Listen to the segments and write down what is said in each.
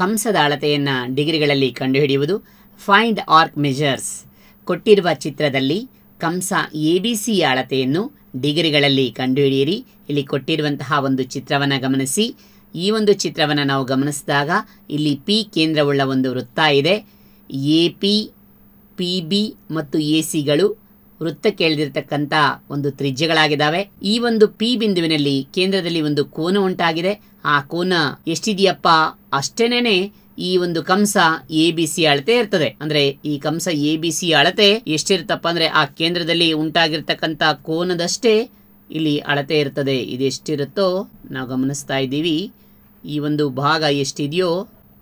ಕಂಸದ ಅಳತೆಯನ್ನು ಡಿಗ್ರಿಗಳಲ್ಲಿ ಕಂಡುಹಿಡಿಯುವುದು find arc measures ಕೊಟ್ಟಿರುವ ಚಿತ್ರದಲ್ಲಿ ಕಂಸ ಎ ಬಿ ಸಿ ಅಳತೆಯನ್ನು ಡಿಗ್ರಿಗಳಲ್ಲಿ ಕಂಡುಹಿಡಿಯಿರಿ ಇಲ್ಲಿ ಕೊಟ್ಟಿರುವಂತಹ ಒಂದು ಚಿತ್ರವನ್ನು ಗಮನಿಸಿ ಈ ಒಂದು ಚಿತ್ರವನ್ನು ನಾವು ಗಮನಿಸಿದಾಗ ಇಲ್ಲಿ ಪಿ ಕೇಂದ್ರವುಳ್ಳ ಒಂದು ವೃತ್ತ ಇದೆ ಎ ಪಿ ಪಿ ಬಿ ಮತ್ತು ಎ ಸಿಗಳು ವೃತ್ತಕ್ಕೆ ಎಳೆದಿರತಕ್ಕಂಥ ಒಂದು ತ್ರಿಜ್ಯಗಳಾಗಿದ್ದಾವೆ ಈ ಒಂದು ಪಿ ಬಿಂದುವಿನಲ್ಲಿ ಕೇಂದ್ರದಲ್ಲಿ ಒಂದು ಕೋನ ಉಂಟಾಗಿದೆ ಆ ಕೋನ ಎಷ್ಟಿದೆಯಪ್ಪ ಅಷ್ಟೇನೆ ಈ ಒಂದು ಕಂಸ ಎ ಬಿ ಸಿ ಅಳತೆ ಇರ್ತದೆ ಅಂದ್ರೆ ಈ ಕಂಸ ಎ ಬಿ ಸಿ ಅಳತೆ ಎಷ್ಟಿರುತ್ತಪ್ಪ ಅಂದ್ರೆ ಆ ಕೇಂದ್ರದಲ್ಲಿ ಉಂಟಾಗಿರ್ತಕ್ಕಂತ ಕೋನದಷ್ಟೇ ಇಲ್ಲಿ ಅಳತೆ ಇರ್ತದೆ ಇದೆಷ್ಟಿರುತ್ತೋ ನಾವು ಗಮನಿಸ್ತಾ ಇದ್ದೀವಿ ಈ ಒಂದು ಭಾಗ ಎಷ್ಟಿದೆಯೋ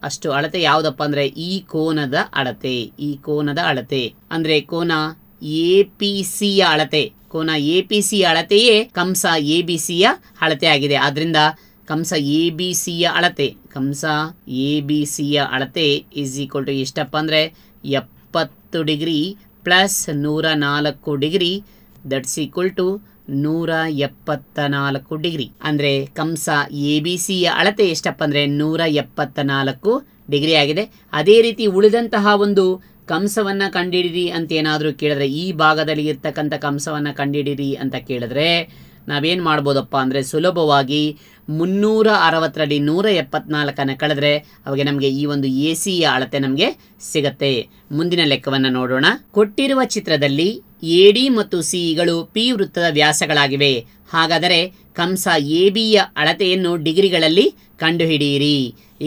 ಅಷ್ಟು ಅಳತೆ ಯಾವುದಪ್ಪ ಅಂದ್ರೆ ಈ ಕೋನದ ಅಳತೆ ಈ ಕೋನದ ಅಳತೆ ಅಂದ್ರೆ ಕೋನ ಎ ಪಿ ಸಿಯ ಅಳತೆ ಕೋನ ಎ ಪಿ ಸಿ ಅಳತೆಯೇ ಕಂಸ ಎ ಬಿ ಸಿಯ ಅಳತೆ ಆಗಿದೆ ಆದ್ದರಿಂದ ಕಂಸ ಎ ಬಿ ಸಿಯ ಅಳತೆ ಕಂಸ ಎ ಬಿ ಸಿಯ ಅಳತೆ ಇಸ್ ಈಕ್ವಲ್ ಟು ಎಷ್ಟಪ್ಪ ಅಂದರೆ ಎಪ್ಪತ್ತು ಡಿಗ್ರಿ ಪ್ಲಸ್ ನೂರ ನಾಲ್ಕು ಡಿಗ್ರಿ ದಟ್ಸ್ ಈಕ್ವಲ್ ಟು ನೂರ ಎಪ್ಪತ್ತ ನಾಲ್ಕು ಡಿಗ್ರಿ ಅಂದರೆ ಕಂಸ ಎ ಬಿ ಸಿಯ ಅಳತೆ ಎಷ್ಟಪ್ಪ ಅಂದರೆ ನೂರ ಎಪ್ಪತ್ತ ನಾಲ್ಕು ಡಿಗ್ರಿ ಆಗಿದೆ ಅದೇ ರೀತಿ ಉಳಿದಂತಹ ಒಂದು ಕಂಸವನ್ನ ಕಂಡಿಡಿರಿ ಅಂತ ಏನಾದರೂ ಕೇಳಿದ್ರೆ ಈ ಭಾಗದಲ್ಲಿ ಇರ್ತಕ್ಕಂಥ ಕಂಸವನ್ನು ಕಂಡಿಡಿರಿ ಅಂತ ಕೇಳಿದ್ರೆ ನಾವೇನು ಮಾಡ್ಬೋದಪ್ಪ ಅಂದರೆ ಸುಲಭವಾಗಿ ಮುನ್ನೂರ ಅರವತ್ತರಲ್ಲಿ ನೂರ ಎಪ್ಪತ್ನಾಲ್ಕನ್ನು ಕಳೆದ್ರೆ ಅವಾಗ ನಮಗೆ ಈ ಒಂದು ಎ ಸಿಯ ಅಳತೆ ನಮಗೆ ಸಿಗತ್ತೆ ಮುಂದಿನ ಲೆಕ್ಕವನ್ನು ನೋಡೋಣ ಕೊಟ್ಟಿರುವ ಚಿತ್ರದಲ್ಲಿ ಎ ಡಿ ಮತ್ತು ಸಿಇಗಳು ಪಿ ವೃತ್ತದ ವ್ಯಾಸಗಳಾಗಿವೆ ಹಾಗಾದರೆ ಕಂಸ ಎ ಬಿಯ ಅಳತೆಯನ್ನು ಡಿಗ್ರಿಗಳಲ್ಲಿ ಕಂಡುಹಿಡಿಯಿರಿ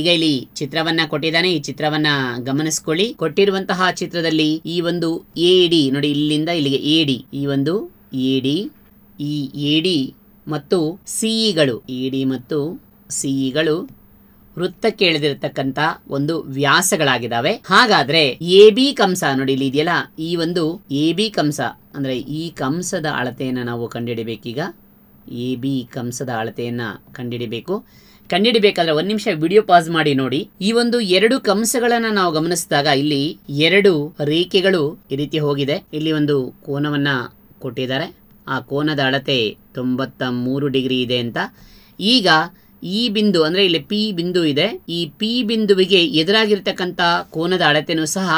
ಈಗ ಇಲ್ಲಿ ಚಿತ್ರವನ್ನ ಕೊಟ್ಟಿದ್ದಾನೆ ಈ ಚಿತ್ರವನ್ನ ಗಮನಿಸ್ಕೊಳ್ಳಿ ಕೊಟ್ಟಿರುವಂತಹ ಚಿತ್ರದಲ್ಲಿ ಈ ಒಂದು ಎ ಡಿ ನೋಡಿ ಇಲ್ಲಿಂದ ಇಲ್ಲಿಗೆ ಎ ಡಿ ಈ ಒಂದು ಎ ಡಿ ಈ ಎಡಿ ಮತ್ತು ಸಿಇಗಳು ಇಡಿ ಮತ್ತು ಸಿಇಗಳು ವೃತ್ತಕ್ಕೆ ಎಳೆದಿರತಕ್ಕಂತ ಒಂದು ವ್ಯಾಸಗಳಾಗಿದ್ದಾವೆ ಹಾಗಾದ್ರೆ ಎ ಬಿ ಕಂಸ ನೋಡಿ ಇಲ್ಲಿ ಇದೆಯಲ್ಲ ಈ ಒಂದು ಎ ಬಿ ಕಂಸ ಅಂದ್ರೆ ಈ ಕಂಸದ ಅಳತೆಯನ್ನು ನಾವು ಕಂಡುಹಿಡಬೇಕೀಗ ಎ ಬಿ ಕಂಸದ ಅಳತೆಯನ್ನ ಕಂಡುಹಿಡಿಬೇಕು ಕಂಡುಹಿಡಿಬೇಕಾದ್ರೆ ಒಂದು ನಿಮಿಷ ವಿಡಿಯೋ ಪಾಸ್ ಮಾಡಿ ನೋಡಿ ಈ ಒಂದು ಎರಡು ಕಂಸಗಳನ್ನ ನಾವು ಗಮನಿಸಿದಾಗ ಇಲ್ಲಿ ಎರಡು ರೇಖೆಗಳು ಈ ರೀತಿ ಹೋಗಿದೆ ಇಲ್ಲಿ ಒಂದು ಕೋನವನ್ನ ಕೊಟ್ಟಿದ್ದಾರೆ ಆ ಕೋನದ ಅಳತೆ ತೊಂಬತ್ತ ಮೂರು ಡಿಗ್ರಿ ಇದೆ ಅಂತ ಈಗ ಈ ಬಿಂದು ಅಂದರೆ ಇಲ್ಲಿ ಪಿ ಬಿಂದು ಇದೆ ಈ ಪಿ ಬಿಂದುವಿಗೆ ಎದುರಾಗಿರ್ತಕ್ಕಂಥ ಕೋನದ ಅಳತೆನೂ ಸಹ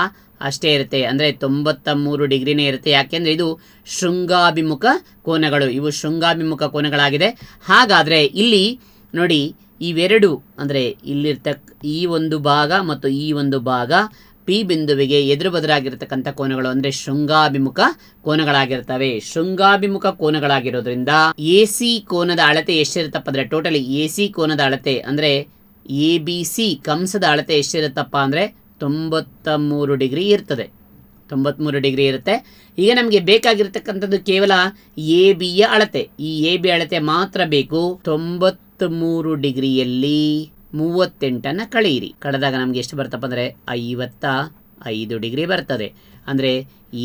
ಅಷ್ಟೇ ಇರುತ್ತೆ ಅಂದರೆ ತೊಂಬತ್ತ ಮೂರು ಡಿಗ್ರಿನೇ ಇರುತ್ತೆ ಯಾಕೆಂದರೆ ಇದು ಶೃಂಗಾಭಿಮುಖ ಕೋನಗಳು ಇವು ಶೃಂಗಾಭಿಮುಖ ಕೋನಗಳಾಗಿದೆ ಹಾಗಾದರೆ ಇಲ್ಲಿ ನೋಡಿ ಇವೆರಡು ಅಂದರೆ ಇಲ್ಲಿರ್ತಕ್ಕ ಈ ಒಂದು ಭಾಗ ಮತ್ತು ಈ ಒಂದು ಭಾಗ ಪಿ ಬಿಂದುವಿಗೆ ಎದುರು ಬದುರಾಗಿರತಕ್ಕಂಥ ಕೋನಗಳು ಅಂದರೆ ಶೃಂಗಾಭಿಮುಖ ಕೋನಗಳಾಗಿರ್ತವೆ ಶೃಂಗಾಭಿಮುಖ ಕೋನಗಳಾಗಿರೋದ್ರಿಂದ ಎ ಸಿ ಕೋನದ ಅಳತೆ ಎಷ್ಟಿರುತ್ತಪ್ಪ ಅಂದರೆ ಟೋಟಲಿ ಎ ಸಿ ಕೋನದ ಅಳತೆ ಅಂದರೆ ಎ ಬಿ ಸಿ ಕಂಸದ ಅಳತೆ ಎಷ್ಟಿರುತ್ತಪ್ಪ ಅಂದರೆ ತೊಂಬತ್ತ ಮೂರು ಡಿಗ್ರಿ ಇರ್ತದೆ ತೊಂಬತ್ತ್ಮೂರು ಡಿಗ್ರಿ ಇರುತ್ತೆ ಈಗ ನಮಗೆ ಬೇಕಾಗಿರ್ತಕ್ಕಂಥದ್ದು ಕೇವಲ ಎ ಬಿಯ ಅಳತೆ ಈ ಎ ಬಿ ಅಳತೆ ಮಾತ್ರ ಬೇಕು ಮೂರು ಡಿಗ್ರಿಯಲ್ಲಿ ಮೂವತ್ತೆಂಟನ್ನು ಕಳೆಯಿರಿ ಕಳೆದಾಗ ನಮಗೆ ಎಷ್ಟು ಬರ್ತಪ್ಪ ಅಂದರೆ ಐವತ್ತ ಐದು ಡಿಗ್ರಿ ಬರ್ತದೆ ಅಂದರೆ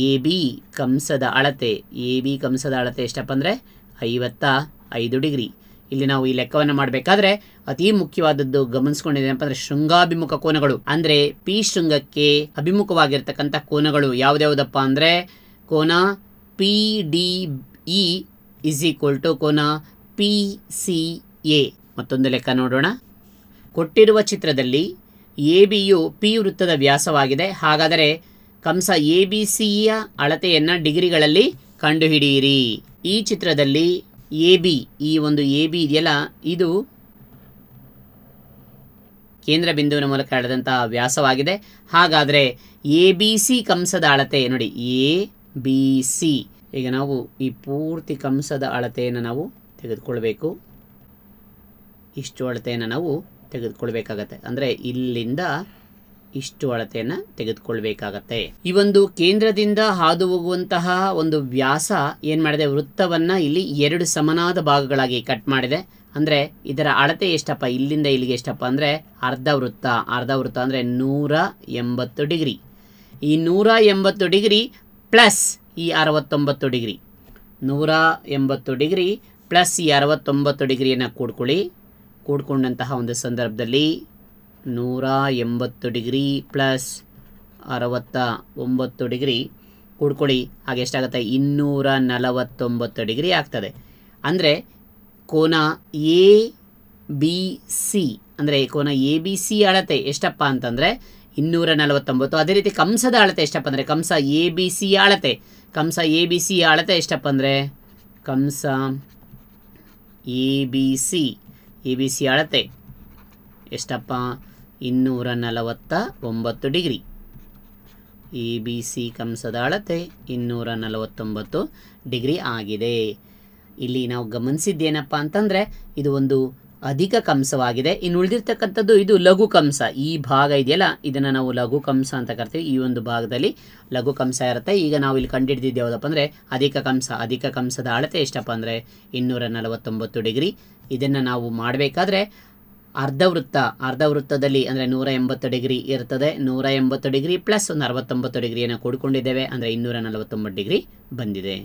ಎ ಬಿ ಕಂಸದ ಅಳತೆ ಎ ಬಿ ಕಂಸದ ಅಳತೆ ಎಷ್ಟಪ್ಪ ಅಂದರೆ ಐವತ್ತ ಐದು ಡಿಗ್ರಿ ಇಲ್ಲಿ ನಾವು ಈ ಲೆಕ್ಕವನ್ನು ಮಾಡಬೇಕಾದ್ರೆ ಅತಿ ಮುಖ್ಯವಾದದ್ದು ಗಮನಿಸ್ಕೊಂಡಿದ್ದೇನಪ್ಪ ಅಂದರೆ ಶೃಂಗಾಭಿಮುಖ ಕೋನಗಳು ಅಂದರೆ ಪಿ ಶೃಂಗಕ್ಕೆ ಅಭಿಮುಖವಾಗಿರ್ತಕ್ಕಂಥ ಕೋನಗಳು ಯಾವುದ್ಯಾವುದಪ್ಪ ಅಂದರೆ ಕೋನ P D E is equal to ಕೋನ ಪಿ ಸಿ ಎ ಮತ್ತೊಂದು ಲೆಕ್ಕ ನೋಡೋಣ ಕೊಟ್ಟಿರುವ ಚಿತ್ರದಲ್ಲಿ ಎ ಬಿಯು ಪಿ ವೃತ್ತದ ವ್ಯಾಸವಾಗಿದೆ ಹಾಗಾದರೆ ಕಂಸ ಎ ಬಿ ಸಿಯ ಅಳತೆಯನ್ನು ಡಿಗ್ರಿಗಳಲ್ಲಿ ಕಂಡುಹಿಡಿಯಿರಿ ಈ ಚಿತ್ರದಲ್ಲಿ ಎ ಬಿ ಈ ಒಂದು ಎ ಬಿ ಇದೆಯಲ್ಲ ಇದು ಕೇಂದ್ರ ಬಿಂದುವಿನ ಮೂಲಕ ಎಳೆದಂತಹ ವ್ಯಾಸವಾಗಿದೆ ಹಾಗಾದರೆ ಎ ಬಿ ಸಿ ಕಂಸದ ಅಳತೆ ನೋಡಿ ಎ ಬಿ ಸಿ ಈಗ ನಾವು ಈ ಪೂರ್ತಿ ಕಂಸದ ಅಳತೆಯನ್ನು ನಾವು ತೆಗೆದುಕೊಳ್ಬೇಕು ಇಷ್ಟು ಅಳತೆಯನ್ನು ನಾವು ತೆಗೆದುಕೊಳ್ಬೇಕಾಗತ್ತೆ ಅಂದರೆ ಇಲ್ಲಿಂದ ಇಷ್ಟು ಅಳತೆಯನ್ನು ತೆಗೆದುಕೊಳ್ಬೇಕಾಗತ್ತೆ ಈ ಒಂದು ಕೇಂದ್ರದಿಂದ ಹಾದು ಹೋಗುವಂತಹ ಒಂದು ವ್ಯಾಸ ಏನು ಮಾಡಿದೆ ವೃತ್ತವನ್ನು ಇಲ್ಲಿ ಎರಡು ಸಮನಾದ ಭಾಗಗಳಾಗಿ ಕಟ್ ಮಾಡಿದೆ ಅಂದರೆ ಇದರ ಅಳತೆ ಎಷ್ಟಪ್ಪ ಇಲ್ಲಿಂದ ಇಲ್ಲಿಗೆ ಎಷ್ಟಪ್ಪ ಅಂದರೆ ಅರ್ಧ ವೃತ್ತ ಅರ್ಧ ವೃತ್ತ ಅಂದರೆ ನೂರ ಎಂಬತ್ತು ಡಿಗ್ರಿ ಈ ನೂರ ಎಂಬತ್ತು ಡಿಗ್ರಿ ಪ್ಲಸ್ ಈ ಅರವತ್ತೊಂಬತ್ತು ಡಿಗ್ರಿ ನೂರ ಎಂಬತ್ತು ಡಿಗ್ರಿ ಪ್ಲಸ್ ಈ ಅರವತ್ತೊಂಬತ್ತು ಡಿಗ್ರಿಯನ್ನು ಕೂಡ್ಕೊಳ್ಳಿ ಕೂಡಿಕೊಂಡಂತಹ ಒಂದು ಸಂದರ್ಭದಲ್ಲಿ ನೂರ ಎಂಬತ್ತು ಡಿಗ್ರಿ ಪ್ಲಸ್ ಅರವತ್ತ ಒಂಬತ್ತು ಡಿಗ್ರಿ ಕೂಡ್ಕೊಳ್ಳಿ ಹಾಗೆ ಎಷ್ಟಾಗುತ್ತೆ ಇನ್ನೂರ ನಲವತ್ತೊಂಬತ್ತು ಡಿಗ್ರಿ ಆಗ್ತದೆ ಅಂದರೆ ಕೋನ ಎ ಬಿ ಸಿ ಅಂದರೆ ಕೋನ ಎ ಬಿ ಸಿ ಅಳತೆ ಎಷ್ಟಪ್ಪ ಅಂತಂದರೆ ಇನ್ನೂರ ನಲವತ್ತೊಂಬತ್ತು ಅದೇ ರೀತಿ ಕಂಸದ ಅಳತೆ ಎಷ್ಟಪ್ಪ ಅಂದರೆ ಕಂಸ ಎ ಬಿ ಸಿ ಅಳತೆ ಕಂಸ ಎ ಬಿ ಸಿ ಅಳತೆ ಎಷ್ಟಪ್ಪ ಅಂದರೆ ಕಂಸ A B C E B C ಅಳತೆ ಎಷ್ಟಪ್ಪ ಇನ್ನೂರ ನಲವತ್ತ ಒಂಬತ್ತು ಡಿಗ್ರಿ ಇ ಬಿ ಸಿ ಕಂಸದ ಅಳತೆ ಇನ್ನೂರ ನಲವತ್ತೊಂಬತ್ತು ಡಿಗ್ರಿ ಆಗಿದೆ ಇಲ್ಲಿ ನಾವು ಗಮನಿಸಿದ್ದೇನಪ್ಪ ಅಂತಂದರೆ ಇದು ಒಂದು ಅಧಿಕ ಕಂಸವಾಗಿದೆ ಇನ್ನು ಉಳಿದಿರ್ತಕ್ಕಂಥದ್ದು ಇದು ಲಘು ಕಂಸ ಈ ಭಾಗ ಇದೆಯಲ್ಲ ಇದನ್ನು ನಾವು ಲಘು ಕಂಸ ಅಂತ ಕರಿತೀವಿ ಈ ಒಂದು ಭಾಗದಲ್ಲಿ ಲಘು ಕಂಸ ಇರುತ್ತೆ ಈಗ ನಾವು ಇಲ್ಲಿ ಕಂಡುಹಿಡಿದಿದ್ದು ಯಾವುದಪ್ಪ ಅಂದರೆ ಅಧಿಕ ಕಂಸ ಅಧಿಕ ಕಂಸದ ಅಳತೆ ಎಷ್ಟಪ್ಪ ಅಂದರೆ ಇನ್ನೂರ ನಲವತ್ತೊಂಬತ್ತು ಡಿಗ್ರಿ ಇದನ್ನು ನಾವು ಮಾಡಬೇಕಾದ್ರೆ ಅರ್ಧ ಅರ್ಧ ವೃತ್ತದಲ್ಲಿ ಅಂದರೆ ನೂರ ಎಂಬತ್ತು ಡಿಗ್ರಿ ಇರ್ತದೆ ನೂರ ಎಂಬತ್ತು ಡಿಗ್ರಿ ಪ್ಲಸ್ ಒಂದು ಅರವತ್ತೊಂಬತ್ತು ಡಿಗ್ರಿಯನ್ನು ಕೂಡಿಕೊಂಡಿದ್ದೇವೆ ಅಂದರೆ ಇನ್ನೂರ ನಲವತ್ತೊಂಬತ್ತು ಡಿಗ್ರಿ ಬಂದಿದೆ